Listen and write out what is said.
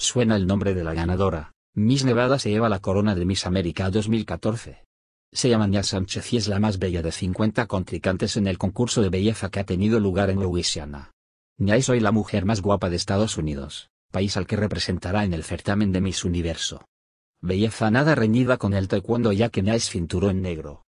Suena el nombre de la ganadora. Miss Nevada se lleva la corona de Miss América 2014. Se llama Nia Sánchez y es la más bella de 50 contricantes en el concurso de belleza que ha tenido lugar en Louisiana. Nia es hoy la mujer más guapa de Estados Unidos, país al que representará en el certamen de Miss Universo. Belleza nada reñida con el taekwondo ya que Nia es cinturón negro,